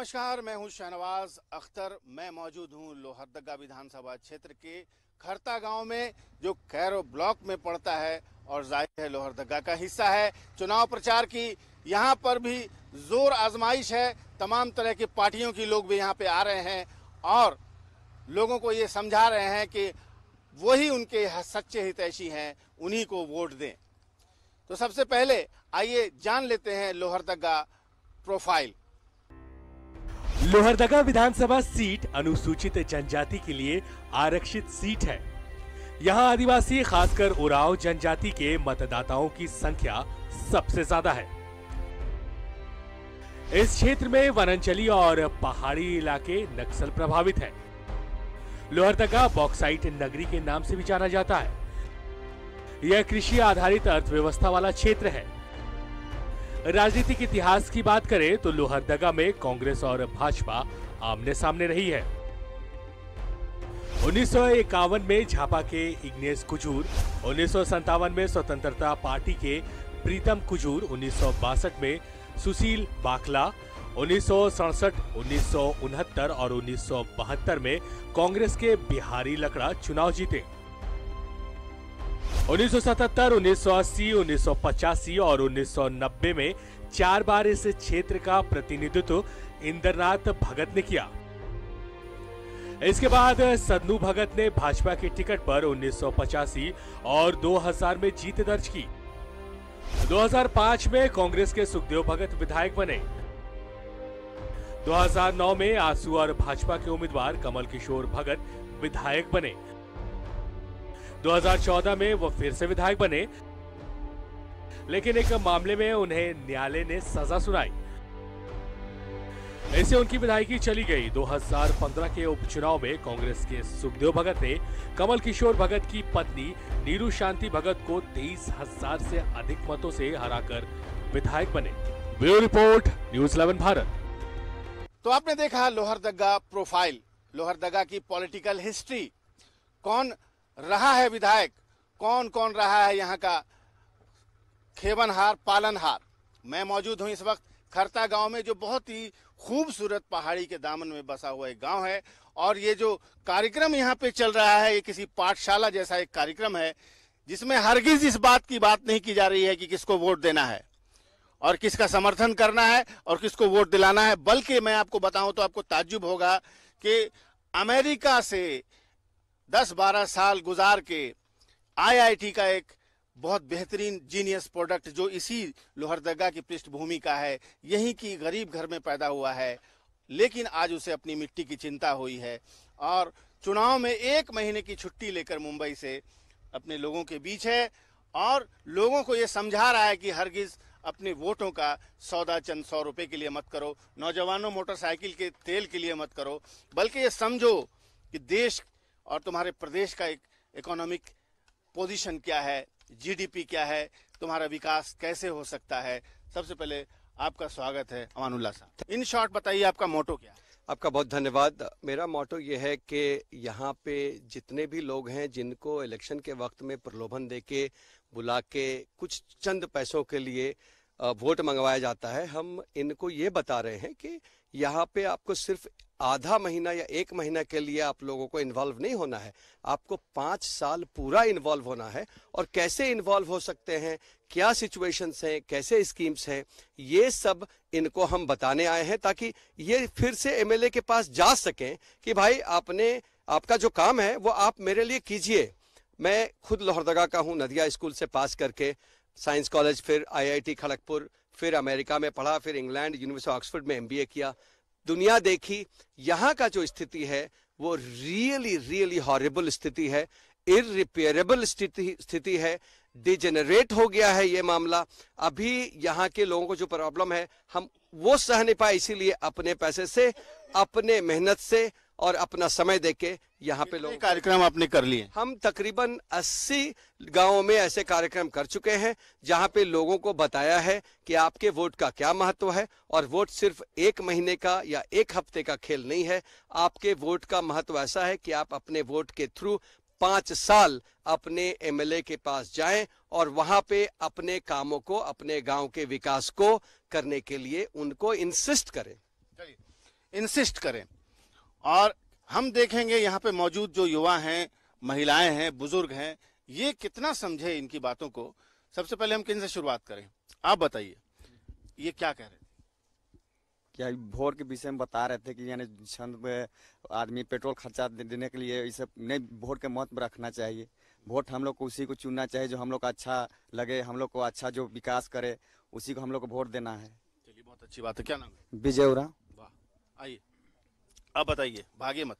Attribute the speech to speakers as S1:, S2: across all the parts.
S1: नमस्कार मैं हूं शहनवाज अख्तर मैं मौजूद हूं लोहरदगा विधानसभा क्षेत्र के खरता गांव में जो कैरो ब्लॉक में पड़ता है और जाहिर है लोहरदगा का हिस्सा है चुनाव प्रचार की यहां पर भी जोर आजमाइश है तमाम तरह की पार्टियों की लोग भी यहां पे आ रहे हैं और लोगों को ये समझा रहे हैं कि वही उनके सच्चे हितैषी हैं उन्हीं को वोट दें तो सबसे पहले आइए जान लेते हैं लोहरदगा प्रोफाइल
S2: लोहरदगा विधानसभा सीट अनुसूचित जनजाति के लिए आरक्षित सीट है यहाँ आदिवासी खासकर उराव जनजाति के मतदाताओं की संख्या सबसे ज्यादा है इस क्षेत्र में वनांचली और पहाड़ी इलाके नक्सल प्रभावित हैं। लोहरदगा बॉक्साइट नगरी के नाम से भी जाना जाता है यह कृषि आधारित अर्थव्यवस्था वाला क्षेत्र है राजनीतिक इतिहास की बात करें तो लोहरदगा में कांग्रेस और भाजपा आमने सामने रही है उन्नीस में झापा के इग्नेश कुजूर उन्नीस में स्वतंत्रता पार्टी के प्रीतम कुजूर उन्नीस में सुशील बाखला उन्नीस उन्नीस और उन्नीस में कांग्रेस के बिहारी लकड़ा चुनाव जीते उन्नीस उन्नीस सौ सौ सतहत्तर अस्सी उन्नीस सौ पचासी और उन्नीस सौ नब्बे में चार बार इस क्षेत्र का प्रतिनिधित्व इंद्रनाथ भगत ने किया इसके बाद सदनू भगत ने भाजपा के टिकट पर उन्नीस और 2000 में जीत दर्ज की 2005 में कांग्रेस के सुखदेव भगत विधायक बने 2009 में आसू और भाजपा के उम्मीदवार कमल किशोर भगत विधायक बने 2014 में वो फिर से विधायक बने लेकिन एक मामले में उन्हें न्यायालय ने सजा सुनाई ऐसे उनकी विधायकी चली गई 2015 के उपचुनाव में कांग्रेस के सुखदेव भगत ने कमल किशोर भगत की पत्नी नीरू शांति भगत को तेईस हजार से अधिक मतों से हराकर विधायक बने bureau report news eleven Bharat
S1: तो आपने देखा लोहरदगा प्रोफाइल लोहरदगा की पॉलिटिकल हिस्ट्री कौन रहा है विधायक कौन कौन रहा है यहाँ का खेवनहार पालनहार मैं मौजूद हूँ इस वक्त खरता गांव में जो बहुत ही खूबसूरत पहाड़ी के दामन में बसा हुआ एक गांव है और ये जो कार्यक्रम यहाँ पे चल रहा है ये किसी पाठशाला जैसा एक कार्यक्रम है जिसमें हरगिज इस बात की बात नहीं की जा रही है कि किसको वोट देना है और किसका समर्थन करना है और किसको वोट दिलाना है बल्कि मैं आपको बताऊं तो आपको ताज्जुब होगा कि अमेरिका से दस बारह साल गुजार के आईआईटी का एक बहुत बेहतरीन जीनियस प्रोडक्ट जो इसी लोहरदगा की पृष्ठभूमि का है यहीं की गरीब घर में पैदा हुआ है लेकिन आज उसे अपनी मिट्टी की चिंता हुई है और चुनाव में एक महीने की छुट्टी लेकर मुंबई से अपने लोगों के बीच है और लोगों को ये समझा रहा है कि हरगिज अपने वोटों का सौदा चंद सौ रुपए के लिए मत करो नौजवानों मोटरसाइकिल के तेल के लिए मत करो बल्कि ये समझो कि देश और तुम्हारे प्रदेश का एक इकोनॉमिक पोजीशन क्या है जीडीपी क्या है तुम्हारा विकास कैसे हो सकता है सबसे पहले आपका स्वागत है
S3: अमानुल्ला साहब इन शॉर्ट बताइए आपका मोटो क्या है आपका बहुत धन्यवाद मेरा मोटो ये है कि यहाँ पे जितने भी लोग हैं जिनको इलेक्शन के वक्त में प्रलोभन दे के बुला के कुछ चंद पैसों के लिए वोट मंगवाया जाता है हम इनको ये बता रहे हैं कि यहाँ पे आपको सिर्फ आधा महीना या एक महीना के लिए आप लोगों को इन्वॉल्व नहीं होना है आपको पाँच साल पूरा इन्वॉल्व होना है और कैसे इन्वॉल्व हो सकते हैं क्या सिचुएशंस हैं कैसे स्कीम्स हैं ये सब इनको हम बताने आए हैं ताकि ये फिर से एमएलए के पास जा सकें कि भाई आपने आपका जो काम है वो आप मेरे लिए कीजिए मैं खुद लोहरदगा का हूँ नदिया स्कूल से पास करके साइंस कॉलेज फिर आईआईटी खड़गपुर फिर अमेरिका में पढ़ा फिर इंग्लैंड यूनिवर्सिटी ऑक्सफोर्ड में एमबीए किया दुनिया देखी यहाँ का जो स्थिति है वो रियली रियली हॉरेबल स्थिति है इिपेयरेबल स्थिति स्थिति है डिजेनरेट हो गया है ये मामला अभी यहाँ के लोगों को जो प्रॉब्लम है हम वो सह नहीं पाए इसीलिए अपने पैसे से अपने मेहनत से और अपना समय देके यहाँ पे लोग कार्यक्रम आपने कर लिए हम तकरीबन 80 गांवों में ऐसे कार्यक्रम कर चुके हैं जहाँ पे लोगों को बताया है कि आपके वोट का क्या महत्व है और वोट सिर्फ एक महीने का या एक हफ्ते का खेल नहीं है आपके वोट का महत्व ऐसा है कि आप अपने वोट के थ्रू पाँच साल अपने एमएलए के पास जाएं और वहां पे अपने कामों को अपने गांव के विकास को करने के लिए उनको इंसिस्ट करें इंसिस्ट करें और हम देखेंगे यहाँ पे मौजूद जो युवा हैं
S1: महिलाएं हैं बुजुर्ग हैं ये कितना समझे इनकी बातों को सबसे पहले हम किन से शुरुआत करें आप बताइए ये क्या कह रहे थे क्या भोर के विषय में बता रहे थे कि यानी छंद आदमी पेट्रोल खर्चा देने के लिए इसे नहीं वोट के महत्व रखना चाहिए वोट हम लोग को उसी को चुनना चाहिए जो हम लोग को अच्छा लगे हम लोग को अच्छा जो विकास करे उसी को हम लोग को वोट देना है चलिए बहुत अच्छी बात है क्या नाम विजय उरा वाह आइए अब बताइए भागे मत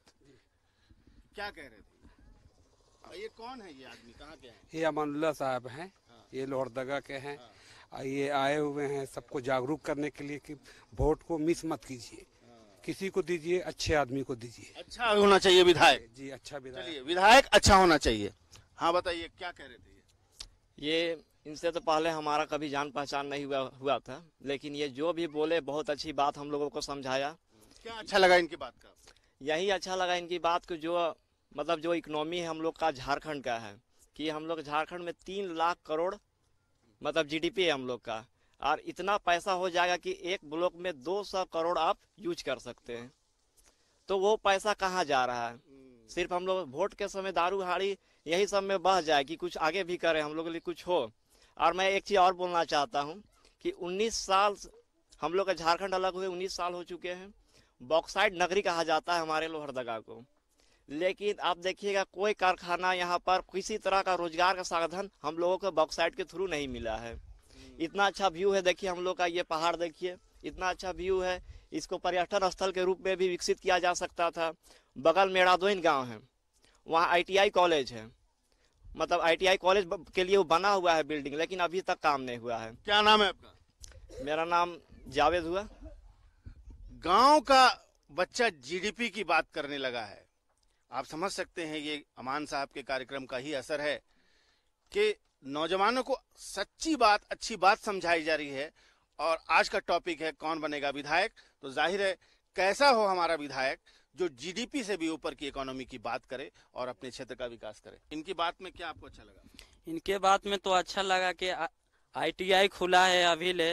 S1: क्या कह रहे थे ये कौन है ये आदमी कहाँ के हैं ये अमानुल्ला साहब हैं हाँ। ये लोहरदगा के
S4: हैं हाँ। ये आए हुए हैं सबको जागरूक करने के लिए कि वोट को मिस मत कीजिए
S1: हाँ। किसी को दीजिए अच्छे आदमी को दीजिए अच्छा होना चाहिए विधायक जी अच्छा विधायक विधायक अच्छा होना चाहिए हाँ बताइए क्या कह रहे थे ये इनसे तो पहले
S5: हमारा कभी जान पहचान नहीं हुआ हुआ था लेकिन ये जो भी बोले बहुत अच्छी बात हम लोगों को समझाया
S1: क्या अच्छा लगा इनकी बात का
S5: यही अच्छा लगा इनकी बात को जो मतलब जो इकोनॉमी है हम लोग का झारखंड का है कि हम लोग झारखंड में तीन लाख करोड़ मतलब जीडीपी है हम लोग का और इतना पैसा हो जाएगा कि एक ब्लॉक में दो सौ करोड़ आप यूज कर सकते हैं तो वो पैसा कहाँ जा रहा है हम्म। सिर्फ हम लोग वोट के समय दारू हाड़ी यही सब में बह जाए कि कुछ आगे भी करें हम लोग के लिए कुछ हो और मैं एक चीज़ और बोलना चाहता हूँ कि 19 साल हम लोग का झारखंड अलग हुए 19 साल हो चुके हैं बॉक्साइड नगरी कहा जाता है हमारे लोहरदगा को लेकिन आप देखिएगा कोई कारखाना यहाँ पर किसी तरह का रोजगार का साधन हम लोगों को बॉक्साइड के थ्रू नहीं मिला है इतना अच्छा व्यू है देखिए हम लोग का ये पहाड़ देखिए इतना अच्छा व्यू है इसको पर्यटन स्थल के रूप में भी विकसित किया जा सकता था बगल मेड़ादोइन गांव है वहाँ आईटीआई कॉलेज है मतलब आईटीआई कॉलेज के लिए वो बना हुआ है बिल्डिंग लेकिन अभी तक काम
S1: नहीं हुआ है क्या नाम है आपका मेरा नाम जावेद हुआ गांव का बच्चा जीडीपी की बात करने लगा है आप समझ सकते हैं ये अमान साहब के कार्यक्रम का ही असर है कि नौजवानों को सच्ची बात अच्छी बात समझाई जा रही है और आज का टॉपिक है कौन बनेगा विधायक तो जाहिर है कैसा हो हमारा विधायक जो जीडीपी से भी ऊपर की इकोनॉमी की बात करे और अपने क्षेत्र का विकास करे इनकी बात में क्या आपको अच्छा लगा इनके बात में तो अच्छा लगा कि आईटीआई
S4: खुला है अभी ले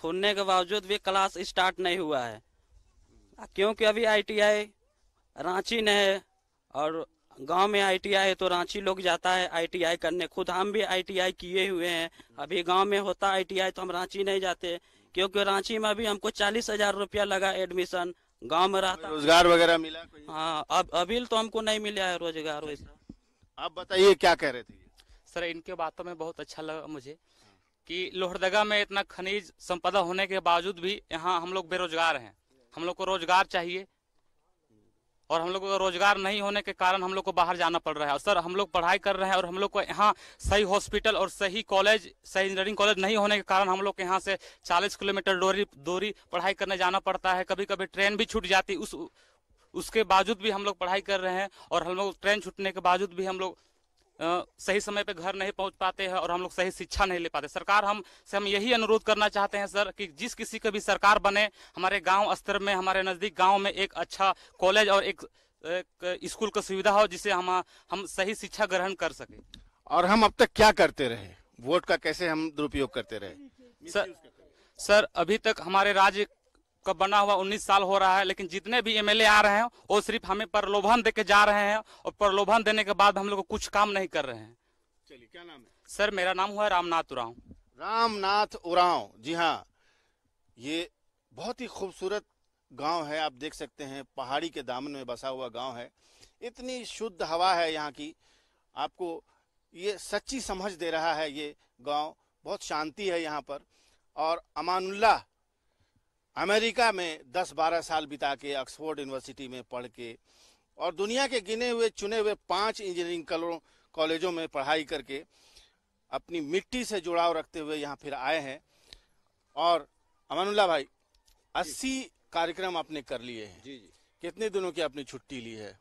S4: खुलने के बावजूद भी क्लास स्टार्ट नहीं हुआ है क्योंकि अभी आईटीआई रांची में है और गांव में आईटीआई है तो रांची लोग जाता है आईटीआई करने खुद हम भी आईटीआई किए हुए हैं अभी गांव में होता आईटीआई तो हम रांची नहीं जाते क्योंकि रांची में अभी हमको चालीस हजार रुपया लगा एडमिशन गांव में रहता रोजगार वगैरह मिला हाँ अब अभी तो हमको नहीं मिला है रोजगार वैसा आप बताइए
S1: क्या कह रहे थे सर
S4: इनके बातों में बहुत अच्छा लगा मुझे की लोहरदगा में इतना खनिज संपदा होने के बावजूद भी यहाँ हम लोग बेरोजगार है हम लोग को रोजगार चाहिए और हम लोग को रोजगार नहीं होने के कारण हम लोग को बाहर जाना पड़ रहा है और सर हम लोग पढ़ाई कर रहे हैं और हम लोग को यहाँ सही हॉस्पिटल और सही कॉलेज सही इंजीनियरिंग कॉलेज नहीं होने के कारण हम लोग यहाँ से 40 किलोमीटर दूरी दूरी पढ़ाई करने जाना पड़ता है कभी कभी ट्रेन भी छूट जाती उस उसके बावजूद भी हम लोग पढ़ाई कर रहे हैं और हम लोग ट्रेन छूटने के बावजूद भी हम लोग सही समय पे घर नहीं पहुंच पाते हैं और हम लोग सही शिक्षा नहीं ले पाते सरकार हम से हम यही अनुरोध करना चाहते हैं सर कि जिस किसी का भी सरकार बने हमारे गांव स्तर में हमारे नज़दीक गांव में एक अच्छा कॉलेज और एक, एक स्कूल का सुविधा हो जिसे हम
S1: हम सही शिक्षा ग्रहण कर सके और हम अब तक क्या करते रहे वोट का कैसे हम दुरुपयोग करते रहे
S4: सर सर अभी तक हमारे राज्य का बना हुआ 19 साल हो रहा है लेकिन जितने भी एमएलए आ रहे हैं वो सिर्फ हमें प्रलोभन दे के जा रहे हैं और प्रलोभन देने के बाद हम लोग कुछ काम नहीं कर रहे हैं
S1: चलिए क्या नाम है
S4: सर मेरा नाम हुआ रामनाथ उराव
S1: रामनाथ उराव जी हाँ ये बहुत ही खूबसूरत गांव है आप देख सकते हैं पहाड़ी के दामन में बसा हुआ गांव है इतनी शुद्ध हवा है यहाँ की आपको ये सच्ची समझ दे रहा है ये गांव बहुत शांति है यहाँ पर और अमानुल्लाह अमेरिका में 10-12 साल बिता के ऑक्सफोर्ड यूनिवर्सिटी में पढ़ के और दुनिया के गिने हुए चुने हुए पांच इंजीनियरिंग कॉलेजों में पढ़ाई करके अपनी मिट्टी से जुड़ाव रखते हुए यहाँ फिर आए हैं और अमन भाई अस्सी कार्यक्रम आपने कर लिए हैं जी जी कितने दिनों की आपने छुट्टी ली है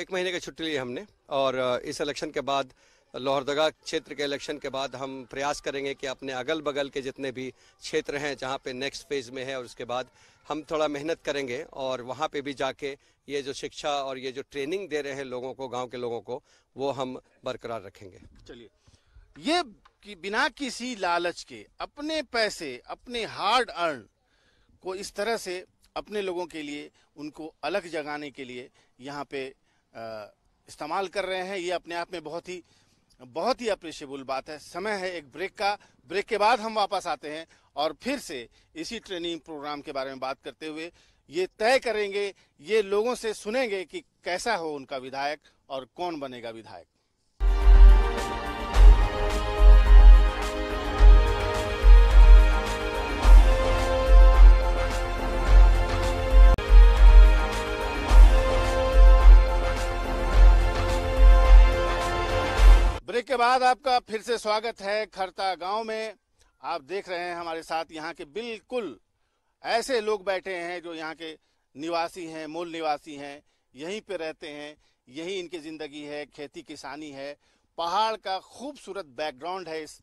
S3: एक महीने की छुट्टी ली हमने और इस इलेक्शन के बाद लोहरदगा क्षेत्र के इलेक्शन के बाद हम प्रयास करेंगे कि अपने अगल बगल के जितने भी क्षेत्र हैं जहाँ पे नेक्स्ट फेज में है और उसके बाद हम थोड़ा मेहनत करेंगे और वहाँ पे भी जाके ये जो शिक्षा और ये जो ट्रेनिंग दे रहे हैं लोगों को गांव के लोगों को वो हम बरकरार रखेंगे चलिए ये कि बिना किसी लालच के
S1: अपने पैसे अपने हार्ड अर्न को इस तरह से अपने लोगों के लिए उनको अलग जगाने के लिए यहाँ पे इस्तेमाल कर रहे हैं ये अपने आप में बहुत ही बहुत ही अप्रिशिएबल बात है समय है एक ब्रेक का ब्रेक के बाद हम वापस आते हैं और फिर से इसी ट्रेनिंग प्रोग्राम के बारे में बात करते हुए ये तय करेंगे ये लोगों से सुनेंगे कि कैसा हो उनका विधायक और कौन बनेगा विधायक बाद आपका फिर से स्वागत है खरता गांव में आप देख रहे हैं हमारे साथ यहाँ के बिल्कुल ऐसे लोग बैठे हैं जो यहाँ के निवासी हैं मूल निवासी हैं यहीं पे रहते हैं यही इनकी ज़िंदगी है खेती किसानी है पहाड़ का खूबसूरत बैकग्राउंड है इस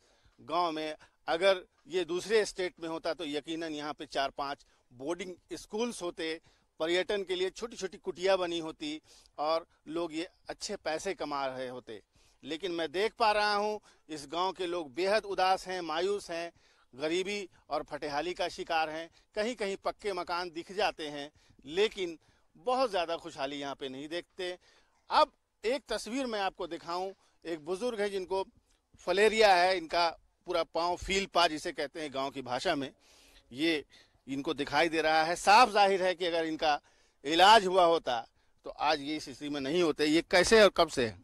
S1: गांव में अगर ये दूसरे स्टेट में होता तो यकीनन यहाँ पे चार पांच बोर्डिंग स्कूल्स होते पर्यटन के लिए छोटी छोटी कुटिया बनी होती और लोग ये अच्छे पैसे कमा रहे होते लेकिन मैं देख पा रहा हूँ इस गांव के लोग बेहद उदास हैं मायूस हैं गरीबी और फटेहाली का शिकार हैं कहीं कहीं पक्के मकान दिख जाते हैं लेकिन बहुत ज़्यादा खुशहाली यहाँ पे नहीं देखते अब एक तस्वीर मैं आपको दिखाऊँ एक बुज़ुर्ग है जिनको फलेरिया है इनका पूरा पाँव फील पा जिसे कहते हैं गाँव की भाषा में ये इनको दिखाई दे रहा है साफ जाहिर है कि अगर इनका इलाज हुआ होता तो आज ये स्थिति में नहीं होते ये कैसे और कब से है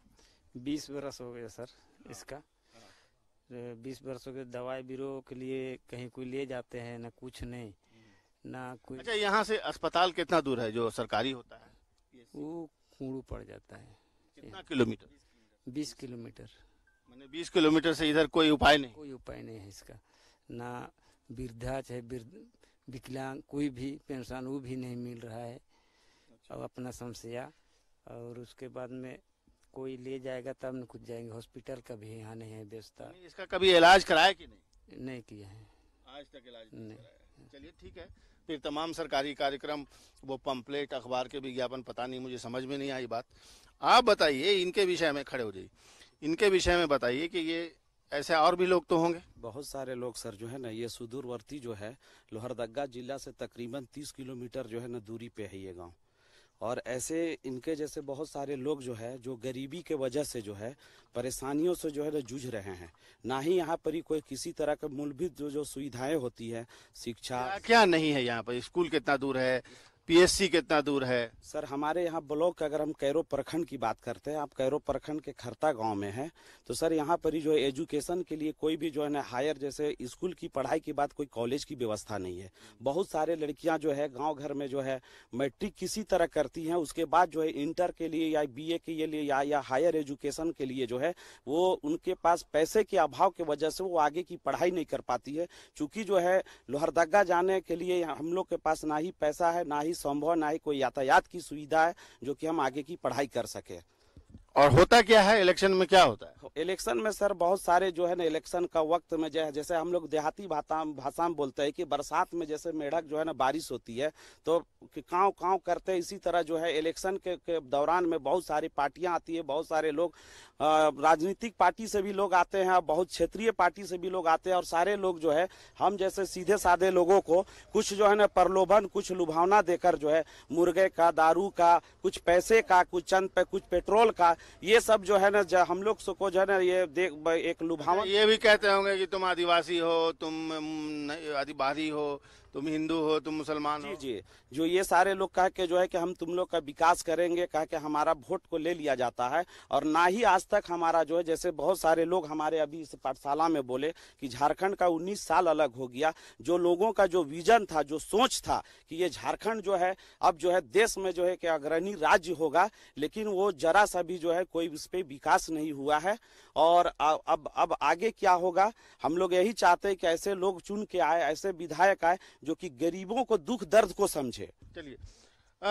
S4: बीस बरस हो गया सर हाँ। इसका हाँ। बीस बरसों के दवाई बीरो के लिए कहीं कोई ले जाते हैं ना कुछ नहीं हम्म। ना कोई अच्छा यहाँ से
S1: अस्पताल कितना दूर है जो सरकारी होता है वो कूड़ू पड़ जाता है कितना किलोमीटर बीस किलोमीटर मैंने बीस किलोमीटर से इधर कोई उपाय नहीं कोई उपाय नहीं है इसका
S4: ना वृद्धा चाहे विकलांग कोई भी पेंशन वो भी नहीं मिल रहा है अच्छा। अब अपना समस्या और उसके बाद में कोई ले जाएगा तब न कुछ जाएंगे हॉस्पिटल का भी यहाँ नहीं है व्यवस्था इसका कभी इलाज कराया कि नहीं नहीं किया
S1: है आज तक इलाज नहीं, नहीं। चलिए ठीक है फिर तमाम सरकारी कार्यक्रम वो पम्पलेट अखबार के विज्ञापन पता नहीं मुझे समझ में नहीं आई बात आप बताइए इनके विषय में खड़े हो जाइए इनके विषय में बताइए कि ये ऐसे और भी लोग तो होंगे बहुत सारे लोग सर
S6: जो है ना ये सुदूरवर्ती जो है लोहरदगा जिला से तकरीबन 30 किलोमीटर जो है ना दूरी पे है ये गांव और ऐसे इनके जैसे बहुत सारे लोग जो है जो गरीबी के वजह से जो है परेशानियों से जो है ना जूझ रहे हैं ना ही यहाँ पर ही कोई किसी तरह का मूलभूत जो जो सुविधाएं होती है शिक्षा क्या नहीं है यहाँ पर स्कूल कितना दूर है पीएससी कितना दूर है सर हमारे यहाँ ब्लॉक अगर हम कैरो प्रखंड की बात करते हैं आप कैरो प्रखंड के खरता गांव में है तो सर यहाँ पर ही जो है एजुकेशन के लिए कोई भी जो है ना हायर जैसे स्कूल की पढ़ाई के बाद कोई कॉलेज की व्यवस्था नहीं है बहुत सारे लड़कियाँ जो है गाँव घर में जो है मैट्रिक किसी तरह करती हैं उसके बाद जो है इंटर के लिए या बी के लिए या, या हायर एजुकेशन के लिए जो है वो उनके पास पैसे के अभाव की वजह से वो आगे की पढ़ाई नहीं कर पाती है चूँकि जो है लोहरदगा जाने के लिए हम लोग के पास ना ही पैसा है ना ही संभव ना ही कोई यातायात की सुविधा है जो कि हम आगे की पढ़ाई कर सके
S1: और होता क्या है इलेक्शन में क्या होता
S6: है इलेक्शन में सर बहुत सारे जो है ना इलेक्शन का वक्त में जो है जैसे हम लोग देहाती भाषा भाषा में बोलते हैं कि बरसात में जैसे मेढक जो है ना बारिश होती है तो काँव काँव करते इसी तरह जो है इलेक्शन के, के दौरान में बहुत सारी पार्टियां आती है बहुत सारे लोग राजनीतिक पार्टी से भी लोग आते हैं बहुत क्षेत्रीय पार्टी से भी लोग आते हैं और सारे लोग जो है हम जैसे सीधे साधे लोगों को कुछ जो है ना प्रलोभन कुछ लुभावना देकर जो है मुर्गे का दारू का कुछ पैसे का कुछ चंद पे कुछ पेट्रोल का ये सब जो है ना हम
S1: लोग को जो है ना
S6: ये देख एक लुभावन
S1: ये भी कहते होंगे कि तुम आदिवासी हो तुम आदिवासी हो तुम हिंदू हो तुम मुसलमान हो जी जो ये सारे लोग
S6: कह के जो है कि हम तुम लोग का विकास करेंगे कह के हमारा वोट को ले लिया जाता है और ना ही आज तक हमारा जो है जैसे बहुत सारे लोग हमारे अभी इस पाठशाला में बोले कि झारखंड का उन्नीस साल अलग हो गया जो लोगों का जो विजन था जो सोच था कि ये झारखंड जो है अब जो है देश में जो है कि अग्रणी राज्य होगा लेकिन वो जरा सा भी जो है कोई उस पर विकास नहीं हुआ है और अब अब आगे क्या होगा हम लोग यही चाहते हैं कि ऐसे लोग चुन के आए ऐसे विधायक आए जो कि गरीबों को दुख दर्द को समझे
S1: चलिए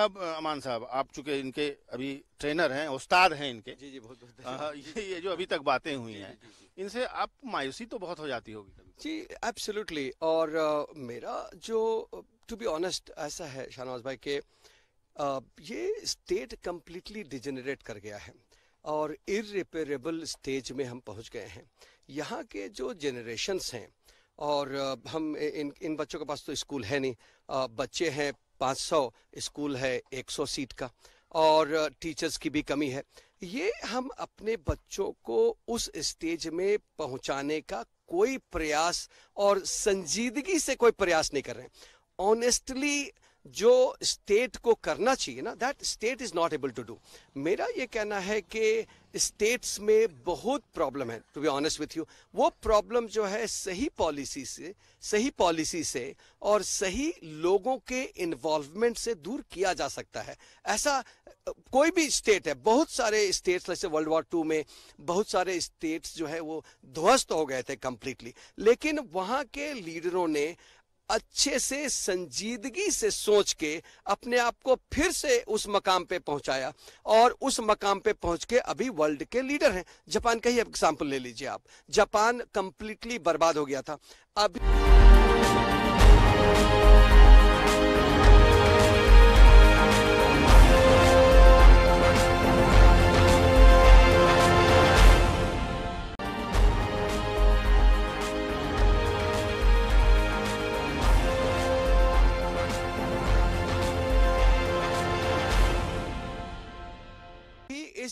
S1: अब अमान साहब आप चूंकि इनके अभी ट्रेनर हैं उस्ताद हैं इनके जी जी बहुत बहुत आ, ये, ये जो अभी तक बातें हुई हैं इनसे आप मायूसी तो बहुत हो जाती होगी जी
S3: एब्सोल्युटली और आ, मेरा जो टू बी ऑनेस्ट ऐसा है शाहनवाज भाई के आ, ये स्टेट कम्प्लीटली डिजेनरेट कर गया है और इरिपेरेबल स्टेज में हम पहुंच गए हैं यहाँ के जो जनरेशन्स हैं और हम इन इन बच्चों के पास तो स्कूल है नहीं बच्चे हैं 500 स्कूल है 100 सीट का और टीचर्स की भी कमी है ये हम अपने बच्चों को उस स्टेज में पहुंचाने का कोई प्रयास और संजीदगी से कोई प्रयास नहीं कर रहे हैं ऑनेस्टली जो स्टेट को करना चाहिए ना that state is not able to do मेरा ये कहना है कि स्टेट्स में बहुत प्रॉब्लम है to be honest with you वो प्रॉब्लम जो है सही पॉलिसी से सही पॉलिसी से और सही लोगों के इन्वॉल्वमेंट से दूर किया जा सकता है ऐसा कोई भी स्टेट है बहुत सारे स्टेट्स जैसे वर्ल्ड वॉर टू में बहुत सारे स्टेट्स जो है वो ध्वस्त हो गए थे कंप्लीटली लेकिन वहाँ के लीडरों ने अच्छे से संजीदगी से सोच के अपने आप को फिर से उस मकाम पे पहुंचाया और उस मकाम पे पहुंच के अभी वर्ल्ड के लीडर हैं जापान का ही एग्जाम्पल ले लीजिए आप जापान कंप्लीटली बर्बाद हो गया था अभी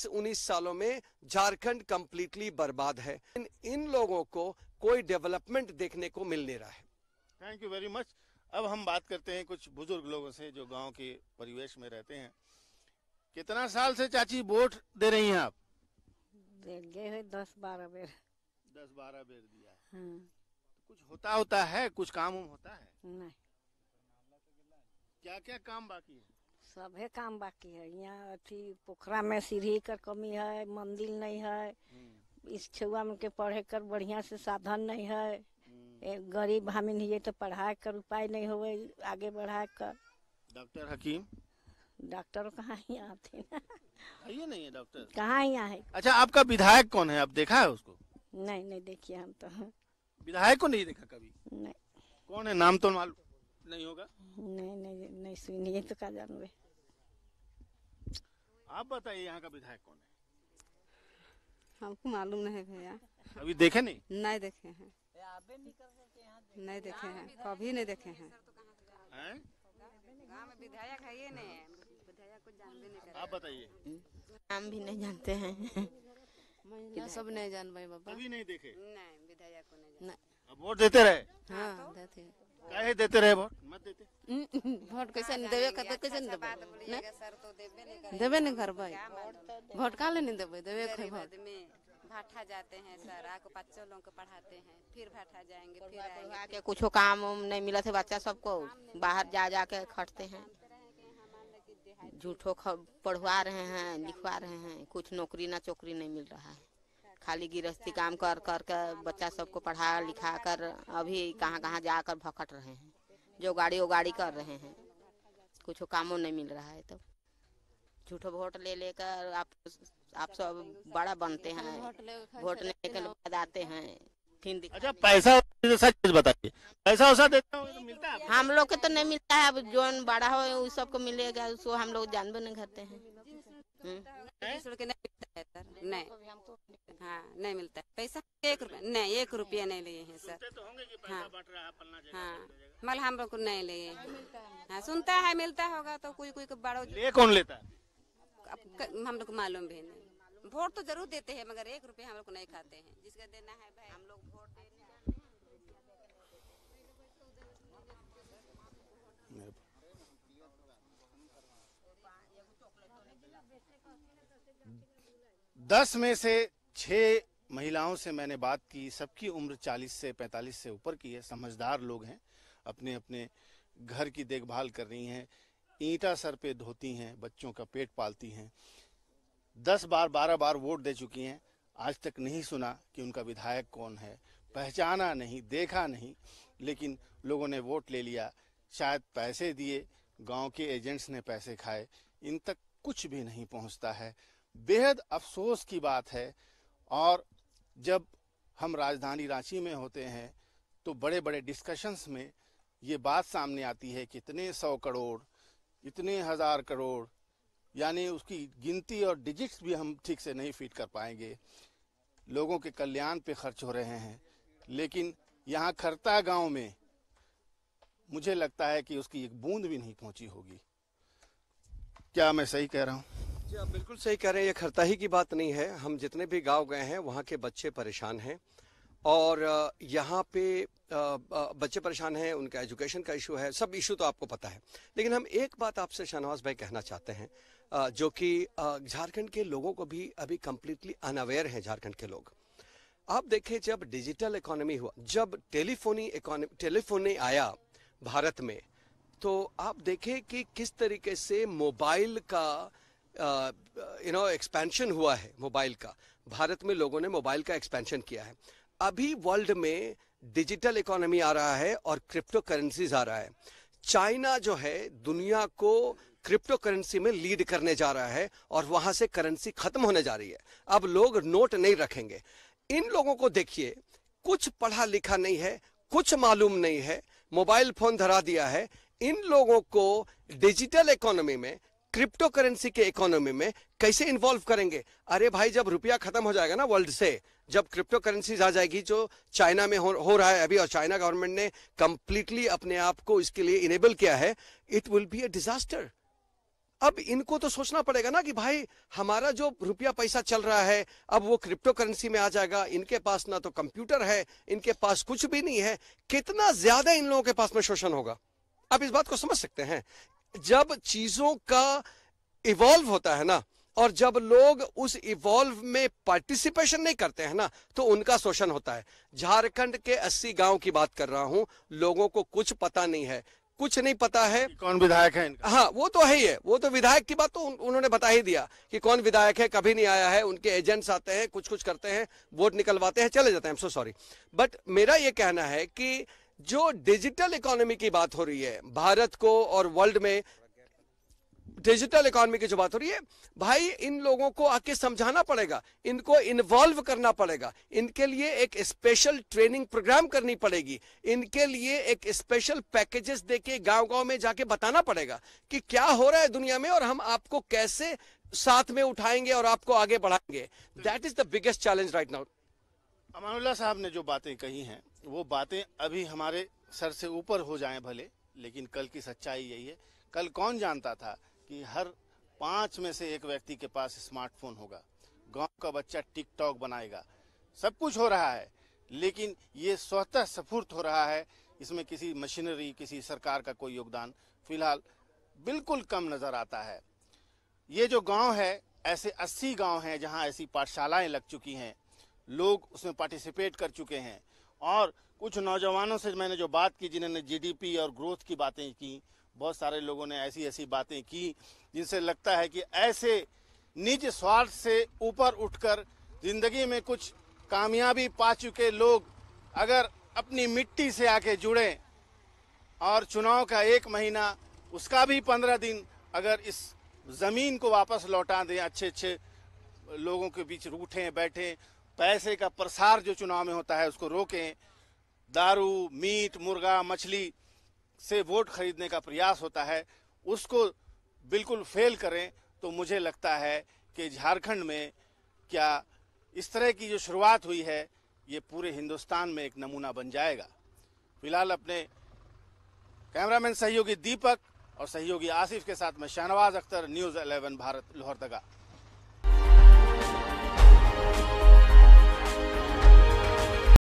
S3: बीस उन्नीस सालों में झारखंड कंप्लीटली बर्बाद है इन, इन लोगों को कोई डेवलपमेंट देखने को मिल नहीं रहा है
S1: थैंक यू वेरी मच अब हम बात करते हैं कुछ बुजुर्ग लोगों से जो गांव के परिवेश में रहते हैं कितना साल से चाची वोट दे रही हैं आप गए हुए दस बारह बेर दस बारह बेर दिया तो कुछ होता होता है कुछ काम होता है नहीं क्या क्या काम बाकी है सबे काम बाकी है यहाँ अथी पोखरा में सीढ़ी कर कमी है मंदिर नहीं
S4: है हम्म। इस छुआ में के पढ़े कर बढ़िया से साधन नहीं है हम्म। गरीब
S1: हमिन ही तो पढ़ाए कर उपाय नहीं हो आगे बढ़ाए कर डॉक्टर हकीम डॉक्टर कहाँ ही आते ये नहीं है डॉक्टर कहाँ ही आए अच्छा आपका विधायक कौन है आप देखा है उसको नहीं नहीं देखिए हम तो विधायक को नहीं देखा कभी नहीं कौन है नाम तो मालूम नहीं होगा नहीं नहीं नहीं सुनिए तो क्या जानवे आप बताइए यहाँ का विधायक कौन है
S4: हमको मालूम नहीं भैया अभी देखे नहीं नहीं देखे हैं नहीं देखे हैं कभी नहीं देखे हैं विधायक है ये नहीं
S1: आप बताइए
S4: हम भी नहीं जानते हैं महिला
S1: सब नहीं जान पाए बाबा कभी नहीं देखे नहीं विधायक को नहीं वोट देते रहे
S4: हाँ देते
S1: काहे देते रहे वोट मत
S4: देते वोट कैसे नहीं देवे कहते कैसे नहीं देवे अच्छा, सर तो देवे नहीं कर भाई वोट कहाँ लेने देवे देवे खाई वोट भाठा जाते हैं सर आके बच्चों लोग को पढ़ाते हैं फिर भाठा जाएंगे फिर आके कुछ काम नहीं मिला थे बच्चा सबको बाहर जा जा के खटते हैं झूठो पढ़वा रहे हैं हाँ। लिखवा रहे हैं कुछ नौकरी ना चौकरी नहीं मिल रहा है खाली गृहस्थी काम कर कर के बच्चा सबको पढ़ा लिखा कर अभी कहाँ कहाँ जा कर भकट रहे हैं जो गाड़ी वो गाड़ी कर रहे हैं कुछ कामों नहीं मिल रहा है तो झूठो वोट ले लेकर आप आप सब बड़ा बनते हैं वोट लेने के बाद आते हैं फिर अच्छा पैसा
S1: सच बताइए पैसा वैसा देते हो तो
S4: मिलता है हम लोग को तो नहीं मिलता है अब जो बड़ा हो उस सबको मिलेगा उसको हम लोग जानवर नहीं करते हैं हम्म। तो नहीं मिलता है सर नहीं तो हाँ नहीं मिलता है पैसा एक रुपया नहीं एक हाँ। रुपया नहीं लिए हैं सर तो हाँ हाँ मल हम लोग को नहीं लिए हाँ सुनता है मिलता होगा तो कोई कोई बड़ो ले कौन लेता है हम लोग को मालूम भी नहीं वोट तो जरूर देते हैं मगर एक रुपया हम लोग को नहीं खाते हैं जिसका देना है भाई हम लोग
S1: दस में से छः महिलाओं से मैंने बात की सबकी उम्र 40 से 45 से ऊपर की है समझदार लोग हैं अपने अपने घर की देखभाल कर रही हैं ईंटा सर पे धोती हैं बच्चों का पेट पालती हैं दस बार बारह बार वोट दे चुकी हैं आज तक नहीं सुना कि उनका विधायक कौन है पहचाना नहीं देखा नहीं लेकिन लोगों ने वोट ले लिया शायद पैसे दिए गांव के एजेंट्स ने पैसे खाए इन तक कुछ भी नहीं पहुंचता है बेहद अफसोस की बात है और जब हम राजधानी रांची में होते हैं तो बड़े बड़े डिस्कशंस में ये बात सामने आती है कि इतने सौ करोड़ इतने हज़ार करोड़ यानी उसकी गिनती और डिजिट्स भी हम ठीक से नहीं फिट कर पाएंगे लोगों के कल्याण पे खर्च हो रहे हैं लेकिन यहाँ खरता गांव में मुझे लगता है कि उसकी एक बूंद भी नहीं पहुँची होगी
S3: क्या मैं सही कह रहा हूँ जी आप बिल्कुल सही कह रहे हैं ये खरता ही की बात नहीं है हम जितने भी गांव गए हैं वहाँ के बच्चे परेशान हैं और यहाँ पे बच्चे परेशान हैं उनका एजुकेशन का इशू है सब इशू तो आपको पता है लेकिन हम एक बात आपसे शाहनवाज भाई कहना चाहते हैं जो कि झारखंड के लोगों को भी अभी कम्प्लीटली अनअवेयर हैं झारखंड के लोग आप देखें जब डिजिटल इकोनॉमी हुआ जब टेलीफोनी टेलीफोनी आया भारत में तो आप देखें कि किस तरीके से मोबाइल का यू नो एक्सपेंशन हुआ है मोबाइल का भारत में लोगों ने मोबाइल का एक्सपेंशन किया है अभी वर्ल्ड में डिजिटल इकोनॉमी आ रहा है और क्रिप्टो करेंसीज आ रहा है चाइना जो है दुनिया को क्रिप्टो करेंसी में लीड करने जा रहा है और वहां से करेंसी खत्म होने जा रही है अब लोग नोट नहीं रखेंगे इन लोगों को देखिए कुछ पढ़ा लिखा नहीं है कुछ मालूम नहीं है मोबाइल फोन धरा दिया है इन लोगों को डिजिटल इकोनॉमी में क्रिप्टो करेंसी के इकोनॉमी में कैसे इन्वॉल्व करेंगे अरे भाई जब रुपया खत्म हो जाएगा ना वर्ल्ड से जब क्रिप्टो करेंसी आ जाएगी जो चाइना में हो, हो रहा है अभी और चाइना गवर्नमेंट ने कंप्लीटली अपने आप को इसके लिए इनेबल किया है it will be a disaster अब इनको तो सोचना पड़ेगा ना कि भाई हमारा जो रुपया पैसा चल रहा है अब वो क्रिप्टो करेंसी में आ जाएगा इनके पास ना तो कंप्यूटर है इनके पास कुछ भी नहीं है कितना ज्यादा इन लोगों के पास में शोषण होगा आप इस बात को समझ सकते हैं जब चीज़ों का इवॉल्व होता है ना और जब लोग उस इवॉल्व में पार्टिसिपेशन नहीं करते हैं ना तो उनका शोषण होता है झारखंड के 80 गांव की बात कर रहा हूं लोगों को कुछ पता नहीं है कुछ नहीं पता है कौन विधायक है इनका? हाँ वो तो है ही है वो तो विधायक की बात तो उन, उन्होंने बता ही दिया कि कौन विधायक है कभी नहीं आया है उनके एजेंट्स आते हैं कुछ कुछ करते हैं वोट निकलवाते हैं चले जाते हैं सो सॉरी बट मेरा ये कहना है कि जो डिजिटल इकोनॉमी की बात हो रही है भारत को और वर्ल्ड में डिजिटल इकोनॉमी की जो बात हो रही है भाई इन लोगों को आके समझाना पड़ेगा इनको इन्वॉल्व करना पड़ेगा इनके लिए एक स्पेशल ट्रेनिंग प्रोग्राम करनी पड़ेगी इनके लिए एक स्पेशल पैकेजेस देके गांव गांव में जाके बताना पड़ेगा कि क्या हो रहा है दुनिया में और हम आपको कैसे साथ में उठाएंगे और आपको आगे बढ़ाएंगे that is the biggest challenge right now
S1: Amanullah साहब ने जो बातें कही हैं वो बातें अभी हमारे सर से ऊपर हो जाएं भले लेकिन कल की सच्चाई यही है कल कौन जानता था कि हर पाँच में से एक व्यक्ति के पास स्मार्टफोन होगा गांव का बच्चा टिकटॉक बनाएगा सब कुछ हो रहा है लेकिन ये स्वतः सफूर्त हो रहा है इसमें किसी मशीनरी किसी सरकार का कोई योगदान फिलहाल बिल्कुल कम नज़र आता है ये जो गांव है ऐसे 80 गांव हैं जहां ऐसी पाठशालाएं लग चुकी हैं लोग उसमें पार्टिसिपेट कर चुके हैं और कुछ नौजवानों से मैंने जो बात की जिन्होंने जीडीपी और ग्रोथ की बातें की बहुत सारे लोगों ने ऐसी ऐसी बातें की जिनसे लगता है कि ऐसे निज स्वार्थ से ऊपर उठकर जिंदगी में कुछ कामयाबी पा चुके लोग अगर अपनी मिट्टी से आके जुड़े और चुनाव का एक महीना उसका भी पंद्रह दिन अगर इस ज़मीन को वापस लौटा दें अच्छे अच्छे लोगों के बीच रूठें बैठें पैसे का प्रसार जो चुनाव में होता है उसको रोकें दारू मीट मुर्गा मछली से वोट खरीदने का प्रयास होता है उसको बिल्कुल फेल करें तो मुझे लगता है कि झारखंड में क्या इस तरह की जो शुरुआत हुई है ये पूरे हिंदुस्तान में एक नमूना बन जाएगा फिलहाल अपने कैमरामैन सहयोगी दीपक और सहयोगी आसिफ के साथ मैं शाहनवाज अख्तर न्यूज़ 11 भारत लोहरदगा